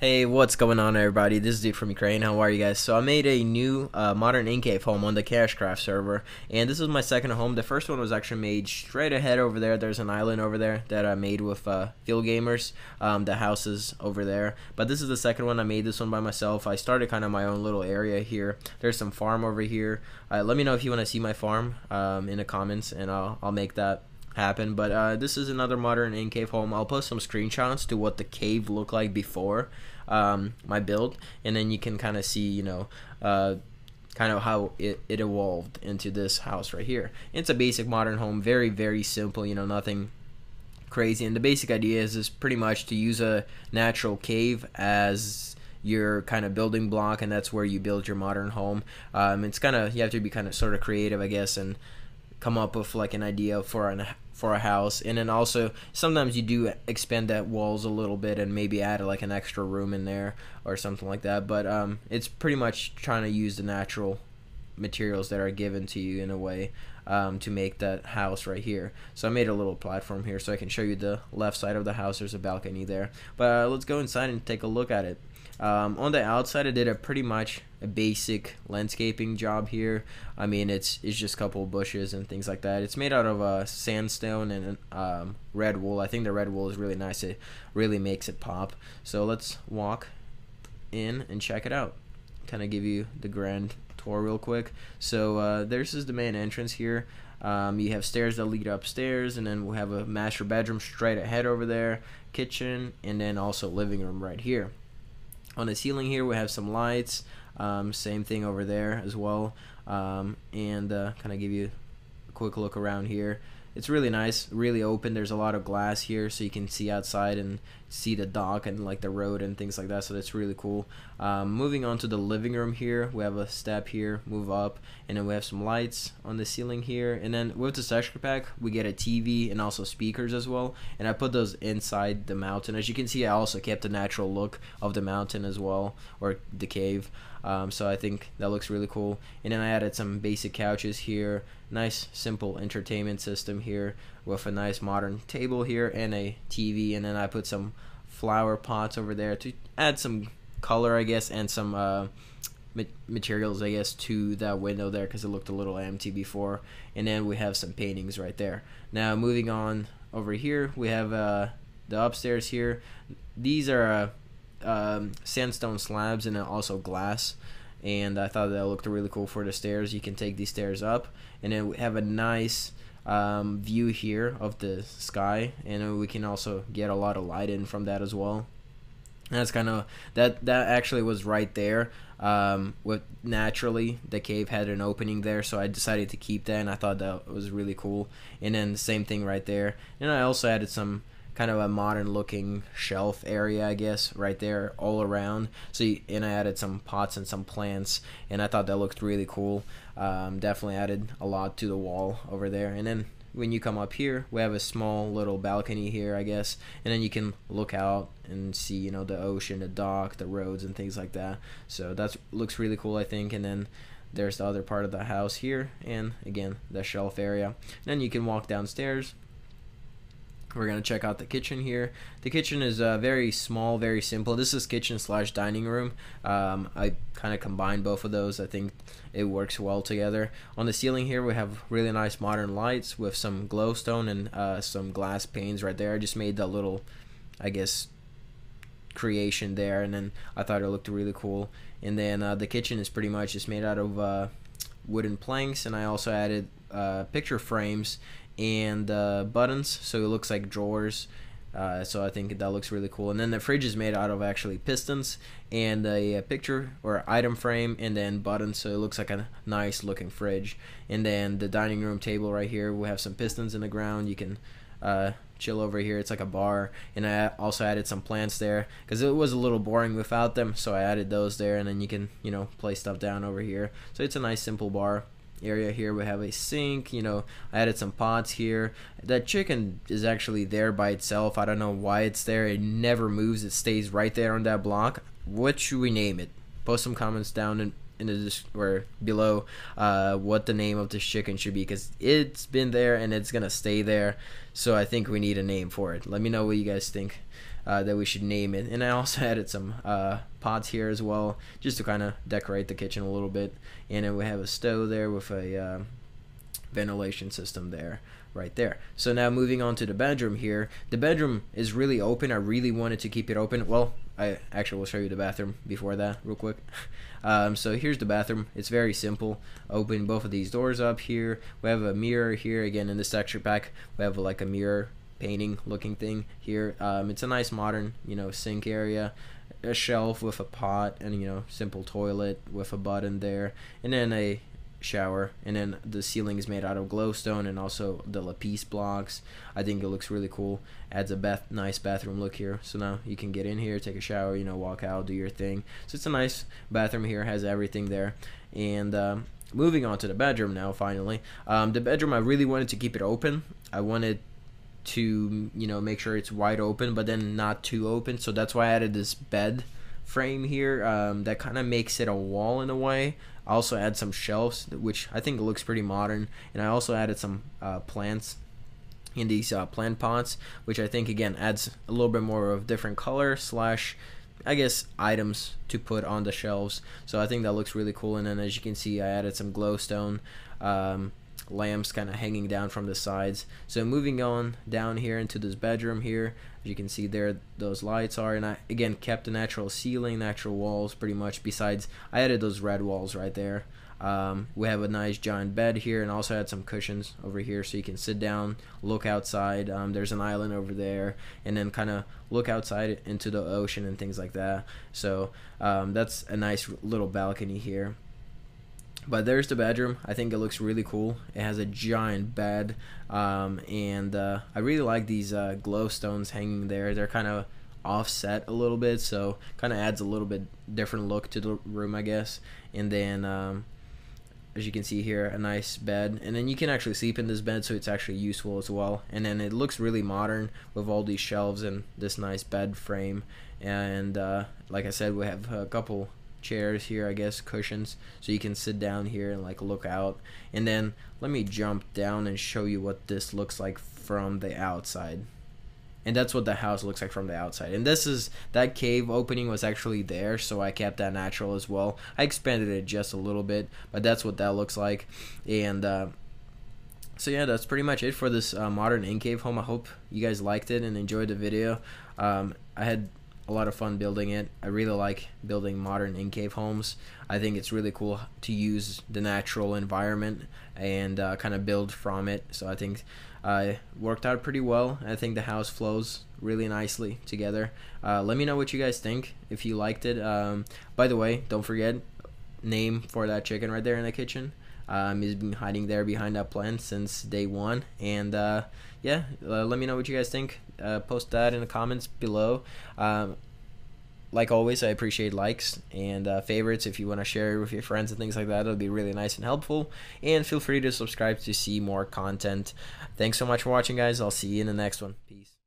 Hey, what's going on, everybody? This is Dude from Ukraine. How are you guys? So I made a new uh, modern Incave home on the Cashcraft server, and this is my second home. The first one was actually made straight ahead over there. There's an island over there that I made with uh, Field Gamers. Um, the houses over there, but this is the second one. I made this one by myself. I started kind of my own little area here. There's some farm over here. Uh, let me know if you want to see my farm um, in the comments, and I'll I'll make that happen. But uh, this is another modern in cave home. I'll post some screenshots to what the cave looked like before um, my build, and then you can kind of see, you know, uh, kind of how it, it evolved into this house right here. It's a basic modern home, very very simple. You know, nothing crazy. And the basic idea is is pretty much to use a natural cave as your kind of building block, and that's where you build your modern home. Um, it's kind of you have to be kind of sort of creative, I guess, and come up with like an idea for an for a house and then also sometimes you do expand that walls a little bit and maybe add like an extra room in there or something like that but um, it's pretty much trying to use the natural materials that are given to you in a way um, to make that house right here so I made a little platform here so I can show you the left side of the house there's a balcony there but uh, let's go inside and take a look at it um, on the outside, I did a pretty much a basic landscaping job here. I mean, it's it's just a couple bushes and things like that. It's made out of uh, sandstone and um, red wool. I think the red wool is really nice. It really makes it pop. So let's walk in and check it out. Kind of give you the grand tour real quick. So uh, this is the main entrance here. Um, you have stairs that lead upstairs, and then we'll have a master bedroom straight ahead over there, kitchen, and then also living room right here on the ceiling here we have some lights um, same thing over there as well um, and uh, kind of give you a quick look around here it's really nice, really open. There's a lot of glass here, so you can see outside and see the dock and like the road and things like that. So that's really cool. Um, moving on to the living room here, we have a step here, move up, and then we have some lights on the ceiling here. And then with the extra pack, we get a TV and also speakers as well. And I put those inside the mountain. As you can see, I also kept the natural look of the mountain as well, or the cave. Um, so I think that looks really cool. And then I added some basic couches here. Nice, simple entertainment system here with a nice modern table here and a TV. And then I put some flower pots over there to add some color, I guess, and some uh, materials, I guess, to that window there because it looked a little empty before. And then we have some paintings right there. Now, moving on over here, we have uh, the upstairs here. These are uh, um, sandstone slabs and also glass. And I thought that looked really cool for the stairs. You can take these stairs up, and then we have a nice um, view here of the sky and we can also get a lot of light in from that as well that's kind of that that actually was right there um, with naturally the cave had an opening there so i decided to keep that and i thought that was really cool and then the same thing right there and i also added some kind of a modern looking shelf area, I guess, right there all around. So you, and I added some pots and some plants, and I thought that looked really cool. Um, definitely added a lot to the wall over there, and then when you come up here, we have a small little balcony here, I guess, and then you can look out and see, you know, the ocean, the dock, the roads, and things like that. So that looks really cool, I think. And then there's the other part of the house here, and again, the shelf area. And then you can walk downstairs we're gonna check out the kitchen here the kitchen is uh, very small very simple this is kitchen slash dining room um, I kind of combine both of those I think it works well together on the ceiling here we have really nice modern lights with some glowstone and uh, some glass panes right there I just made that little I guess creation there and then I thought it looked really cool and then uh, the kitchen is pretty much just made out of uh, wooden planks and I also added uh, picture frames and uh, buttons, so it looks like drawers. Uh, so I think that looks really cool. And then the fridge is made out of actually pistons and a, a uh, picture or item frame, and then buttons. So it looks like a nice looking fridge. And then the dining room table right here, we have some pistons in the ground. You can uh, chill over here. It's like a bar, and I also added some plants there because it was a little boring without them. So I added those there, and then you can you know play stuff down over here. So it's a nice simple bar area here we have a sink you know I added some pots here that chicken is actually there by itself I don't know why it's there it never moves it stays right there on that block what should we name it post some comments down in in the or below uh, what the name of this chicken should be because it's been there and it's gonna stay there so I think we need a name for it let me know what you guys think uh, that we should name it. And I also added some uh, pots here as well, just to kind of decorate the kitchen a little bit. And then we have a stove there with a uh, ventilation system there right there. So now moving on to the bedroom here. The bedroom is really open. I really wanted to keep it open. Well, I actually will show you the bathroom before that real quick. Um, so here's the bathroom. It's very simple. Open both of these doors up here. We have a mirror here again in this texture pack. We have like a mirror painting looking thing here. Um, it's a nice modern, you know, sink area, a shelf with a pot and you know, simple toilet with a button there, and then a shower and then the ceiling is made out of glowstone and also the lapis blocks i think it looks really cool adds a bath nice bathroom look here so now you can get in here take a shower you know walk out do your thing so it's a nice bathroom here has everything there and um, moving on to the bedroom now finally um, the bedroom i really wanted to keep it open i wanted to you know make sure it's wide open but then not too open so that's why i added this bed frame here um, that kind of makes it a wall in a way i also add some shelves which i think looks pretty modern and i also added some uh, plants in these uh, plant pots which i think again adds a little bit more of different color slash I guess items to put on the shelves. So I think that looks really cool. And then as you can see, I added some glowstone um, lamps kind of hanging down from the sides. So moving on down here into this bedroom here, as you can see there, those lights are, and I again kept the natural ceiling, natural walls pretty much. Besides, I added those red walls right there. Um, we have a nice giant bed here, and also had some cushions over here so you can sit down, look outside. Um, there's an island over there, and then kind of look outside into the ocean and things like that. So um, that's a nice little balcony here but there's the bedroom i think it looks really cool it has a giant bed um, and uh, i really like these uh, glowstones hanging there they're kind of offset a little bit so kind of adds a little bit different look to the room i guess and then um, as you can see here a nice bed and then you can actually sleep in this bed so it's actually useful as well and then it looks really modern with all these shelves and this nice bed frame and uh, like i said we have a couple chairs here, I guess, cushions, so you can sit down here and like look out. And then let me jump down and show you what this looks like from the outside. And that's what the house looks like from the outside. And this is that cave opening was actually there, so I kept that natural as well. I expanded it just a little bit, but that's what that looks like. And uh, so yeah, that's pretty much it for this uh, modern in cave home. I hope you guys liked it and enjoyed the video. Um, I had a lot of fun building it. I really like building modern in cave homes. I think it's really cool to use the natural environment and uh, kind of build from it. So I think uh, it worked out pretty well. I think the house flows really nicely together. Uh, let me know what you guys think if you liked it. Um, by the way, don't forget name for that chicken right there in the kitchen um, he's been hiding there behind that plan since day one. And uh, yeah, uh, let me know what you guys think. Uh, post that in the comments below. Um, like always, I appreciate likes and uh, favorites. If you want to share it with your friends and things like that, it'll be really nice and helpful. And feel free to subscribe to see more content. Thanks so much for watching, guys. I'll see you in the next one. Peace.